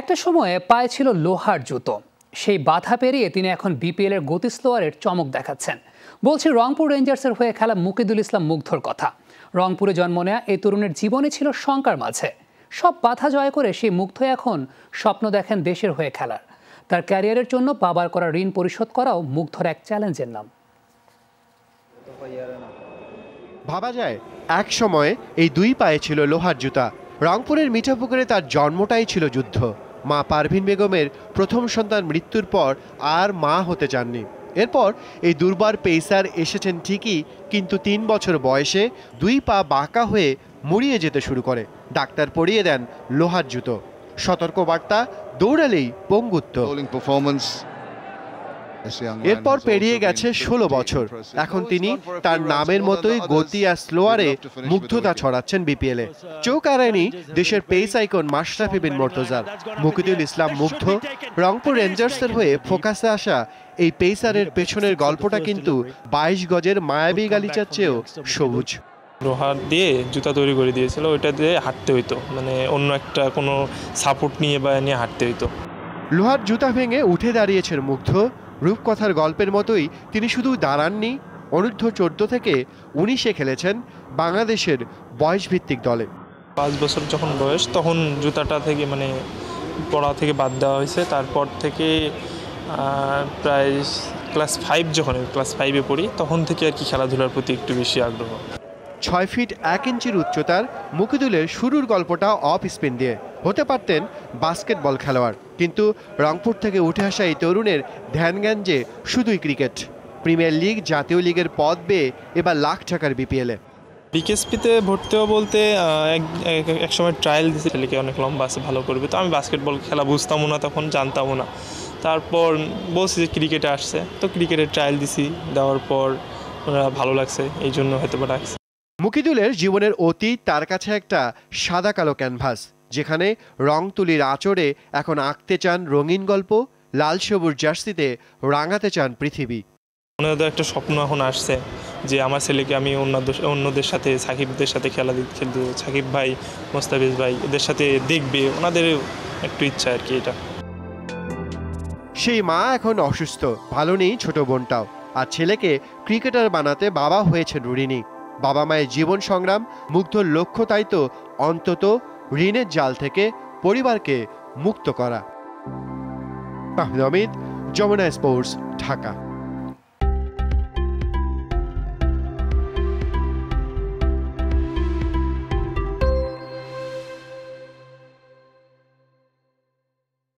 একটা সময়ে পায়ে ছিল লোহার জুতো সেই বাধা পেরিয়ে তিনি এখন বিপিএলের গতি স্লোয়ারের চমক দেখাচ্ছেন বলছে রংপুর রেঞ্জার্সের হয়ে খেলা মুকিদুল ইসলাম মুগ্ধর কথা রংপুরে জন্ম নেয়া এই তরুণের জীবনে ছিল শঙ্কার মাঝে সব বাধা জয় করে সেই মুগ্ধ এখন স্বপ্ন দেখেন দেশের হয়ে খেলার তার ক্যারিয়ারের জন্য বাবার করা ঋণ পরিশোধ করাও মুগ্ধর এক চ্যালেঞ্জের নাম ভাবা যায় এক সময়ে এই দুই পায়ে ছিল লোহার জুতা রংপুরের মিঠাপুকুরে তার জন্মটাই ছিল যুদ্ধ মা পারভিন বেগমের প্রথম সন্তান মৃত্যুর পর আর মা হতে চাননি এরপর এই দুর্বার পেইসার এসেছেন ঠিকই কিন্তু তিন বছর বয়সে দুই পা বাঁকা হয়ে মুড়িয়ে যেতে শুরু করে ডাক্তার পড়িয়ে দেন লোহার জুতো সতর্কবার্তা দৌড়ালেই পঙ্গুত্ব এরপর পেরিয়ে গেছে ষোলো বছর এখন তিনি তার নামের মতোই গতি আর স্লোয়ারে মুগ্ধতা ছড়াচ্ছেন বিপিএলে চোখ এড়ায়নি দেশের পেস আইকন মাশরাফি বিন মর্তজার মুকিদুল ইসলাম মুগ্ধ রংপুর রেঞ্জার্সের হয়ে ফোকাসে আসা এই পেসারের পেছনের গল্পটা কিন্তু বাইশ গজের মায়াবী গালিচার চেয়েও সবুজ লোহার দিয়ে জুতা তৈরি করে দিয়েছিল ওইটা দিয়ে হাঁটতে হইতো মানে অন্য একটা কোনো সাপোর্ট নিয়ে বা নিয়ে হাঁটতে হইতো লোহার জুতা ভেঙে উঠে দাঁড়িয়েছেন মুগ্ধ রূপকথার গল্পের মতোই তিনি শুধু দাঁড়াননি অনূর্ধ্ব চোদ্দ থেকে উনিশে খেলেছেন বাংলাদেশের বয়সভিত্তিক দলে পাঁচ বছর যখন বয়স তখন জুতাটা থেকে মানে পড়া থেকে বাদ দেওয়া হয়েছে তারপর থেকে প্রায় ক্লাস ফাইভ যখন ক্লাস ফাইভে পড়ি তখন থেকে আর কি খেলাধুলার প্রতি একটু বেশি আগ্রহ ছয় ফিট এক ইঞ্চির উচ্চতার মুকিদুলের শুরুর গল্পটা অফ স্পিন দিয়ে হতে পারতেন বাস্কেটবল খেলোয়াড় কিন্তু রংপুর থেকে উঠে আসা এই তরুণের ধ্যানজ্ঞান যে শুধুই ক্রিকেট প্রিমিয়ার লিগ জাতীয় লিগের পদ বেয়ে এবার লাখ টাকার বিপিএলে বিকেএসপিতে ভর্তি হওয়া বলতে এক সময় ট্রায়াল দিয়েছে ছেলেকে অনেক লম্বা আছে ভালো করবে তো আমি বাস্কেটবল খেলা বুঝতামও না তখন জানতামও না তারপর বলছি যে ক্রিকেটে আসছে তো ক্রিকেটের ট্রায়াল দিছি দেওয়ার পর ভালো লাগছে এই জন্য হয়তো বা ডাকছে মুকিদুলের জীবনের অতীত তার কাছে একটা সাদা কালো ক্যানভাস যেখানে রং তুলির আচরে এখন আঁকতে চান রঙিন গল্প লাল সবুজ জার্সিতে রাঙাতে চান পৃথিবী ওনাদের একটা স্বপ্ন এখন আসছে যে আমার ছেলেকে আমি অন্যদের অন্যদের সাথে সাকিবদের সাথে খেলা খেলতে সাকিব ভাই মোস্তাফিজ ভাই এদের সাথে দেখবে ওনাদের একটু ইচ্ছা আর কি এটা সেই মা এখন অসুস্থ ভালো নেই ছোট বোনটাও আর ছেলেকে ক্রিকেটার বানাতে বাবা হয়েছেন রুরিনী বাবা মায়ের জীবন সংগ্রাম মুগ্ধ লক্ষ্য তাই তো অন্তত ঋণের জাল থেকে পরিবারকে মুক্ত করা মাহমুদ যমুনা স্পোর্টস ঢাকা